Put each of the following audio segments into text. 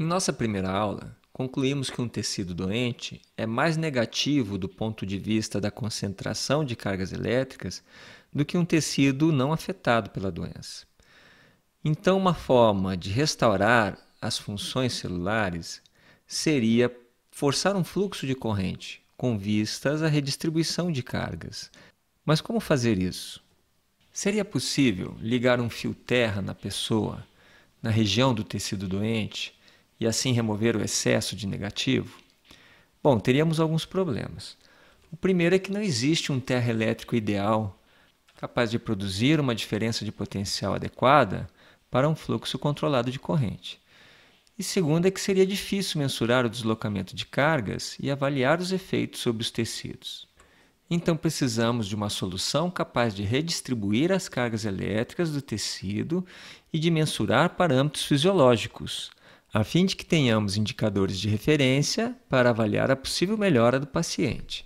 Em nossa primeira aula, concluímos que um tecido doente é mais negativo do ponto de vista da concentração de cargas elétricas do que um tecido não afetado pela doença. Então, uma forma de restaurar as funções celulares seria forçar um fluxo de corrente com vistas à redistribuição de cargas. Mas como fazer isso? Seria possível ligar um fio terra na pessoa, na região do tecido doente, e assim remover o excesso de negativo? Bom, teríamos alguns problemas. O primeiro é que não existe um terra elétrico ideal capaz de produzir uma diferença de potencial adequada para um fluxo controlado de corrente. E segundo é que seria difícil mensurar o deslocamento de cargas e avaliar os efeitos sobre os tecidos. Então precisamos de uma solução capaz de redistribuir as cargas elétricas do tecido e de mensurar parâmetros fisiológicos, a fim de que tenhamos indicadores de referência para avaliar a possível melhora do paciente.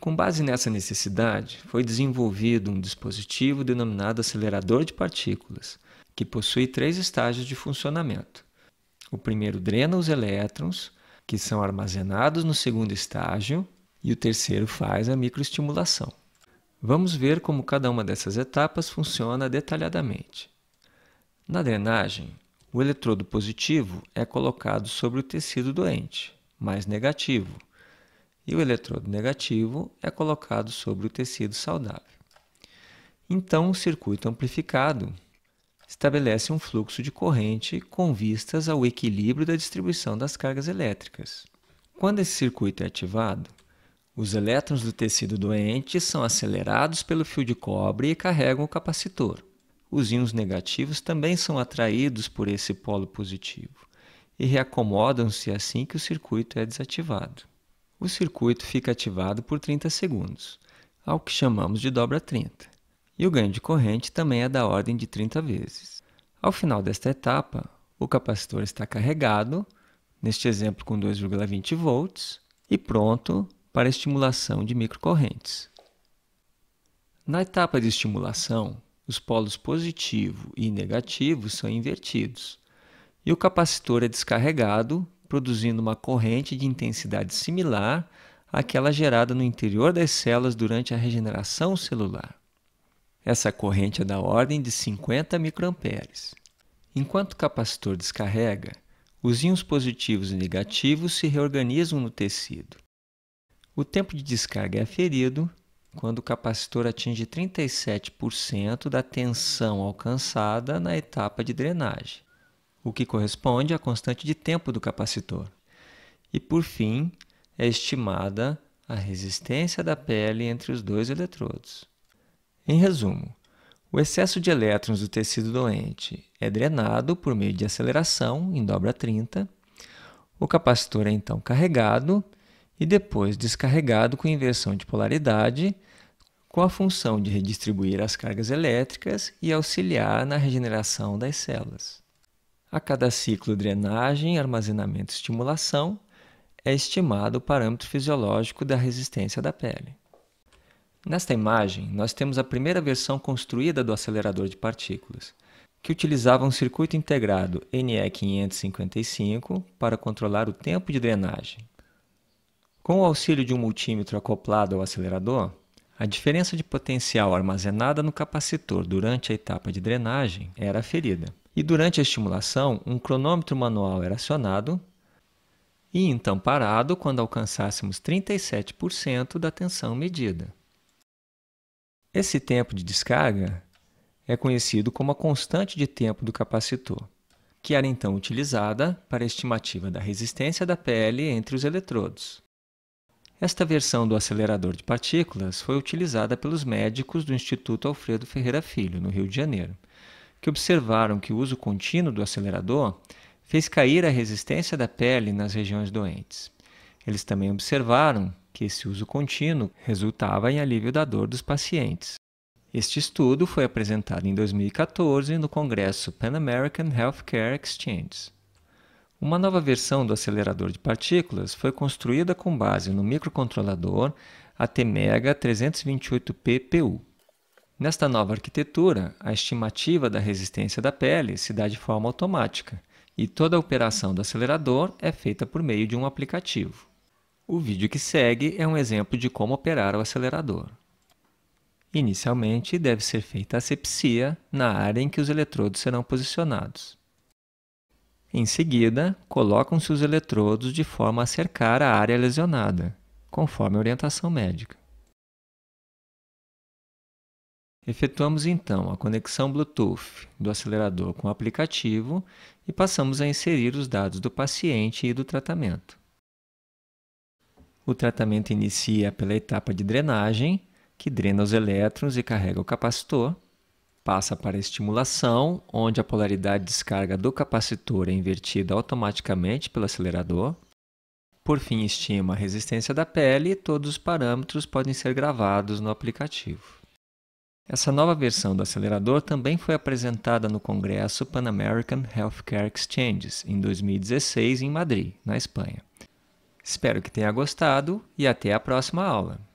Com base nessa necessidade, foi desenvolvido um dispositivo denominado acelerador de partículas, que possui três estágios de funcionamento. O primeiro drena os elétrons, que são armazenados no segundo estágio, e o terceiro faz a microestimulação. Vamos ver como cada uma dessas etapas funciona detalhadamente. Na drenagem, o eletrodo positivo é colocado sobre o tecido doente, mais negativo, e o eletrodo negativo é colocado sobre o tecido saudável. Então, o circuito amplificado estabelece um fluxo de corrente com vistas ao equilíbrio da distribuição das cargas elétricas. Quando esse circuito é ativado, os elétrons do tecido doente são acelerados pelo fio de cobre e carregam o capacitor os íons negativos também são atraídos por esse polo positivo e reacomodam-se assim que o circuito é desativado. O circuito fica ativado por 30 segundos, ao que chamamos de dobra 30, e o ganho de corrente também é da ordem de 30 vezes. Ao final desta etapa, o capacitor está carregado, neste exemplo com 2,20 volts, e pronto para estimulação de microcorrentes. Na etapa de estimulação, os polos positivo e negativo são invertidos, e o capacitor é descarregado, produzindo uma corrente de intensidade similar àquela gerada no interior das células durante a regeneração celular. Essa corrente é da ordem de 50 microamperes. Enquanto o capacitor descarrega, os íons positivos e negativos se reorganizam no tecido. O tempo de descarga é ferido quando o capacitor atinge 37% da tensão alcançada na etapa de drenagem, o que corresponde à constante de tempo do capacitor. E por fim, é estimada a resistência da pele entre os dois eletrodos. Em resumo, o excesso de elétrons do tecido doente é drenado por meio de aceleração em dobra 30. O capacitor é então carregado e depois descarregado com inversão de polaridade, com a função de redistribuir as cargas elétricas e auxiliar na regeneração das células. A cada ciclo drenagem, armazenamento e estimulação, é estimado o parâmetro fisiológico da resistência da pele. Nesta imagem, nós temos a primeira versão construída do acelerador de partículas, que utilizava um circuito integrado NE555 para controlar o tempo de drenagem. Com o auxílio de um multímetro acoplado ao acelerador, a diferença de potencial armazenada no capacitor durante a etapa de drenagem era ferida. E durante a estimulação, um cronômetro manual era acionado e então parado quando alcançássemos 37% da tensão medida. Esse tempo de descarga é conhecido como a constante de tempo do capacitor, que era então utilizada para a estimativa da resistência da pele entre os eletrodos. Esta versão do acelerador de partículas foi utilizada pelos médicos do Instituto Alfredo Ferreira Filho, no Rio de Janeiro, que observaram que o uso contínuo do acelerador fez cair a resistência da pele nas regiões doentes. Eles também observaram que esse uso contínuo resultava em alívio da dor dos pacientes. Este estudo foi apresentado em 2014 no Congresso Pan American Healthcare Exchange. Uma nova versão do acelerador de partículas foi construída com base no microcontrolador ATmega 328 PPU. Nesta nova arquitetura, a estimativa da resistência da pele se dá de forma automática e toda a operação do acelerador é feita por meio de um aplicativo. O vídeo que segue é um exemplo de como operar o acelerador. Inicialmente, deve ser feita a asepsia na área em que os eletrodos serão posicionados. Em seguida, colocam-se os eletrodos de forma a cercar a área lesionada, conforme a orientação médica. Efetuamos então a conexão Bluetooth do acelerador com o aplicativo e passamos a inserir os dados do paciente e do tratamento. O tratamento inicia pela etapa de drenagem, que drena os elétrons e carrega o capacitor, passa para a estimulação, onde a polaridade de descarga do capacitor é invertida automaticamente pelo acelerador. Por fim, estima a resistência da pele e todos os parâmetros podem ser gravados no aplicativo. Essa nova versão do acelerador também foi apresentada no Congresso Pan American Healthcare Exchanges em 2016 em Madrid, na Espanha. Espero que tenha gostado e até a próxima aula!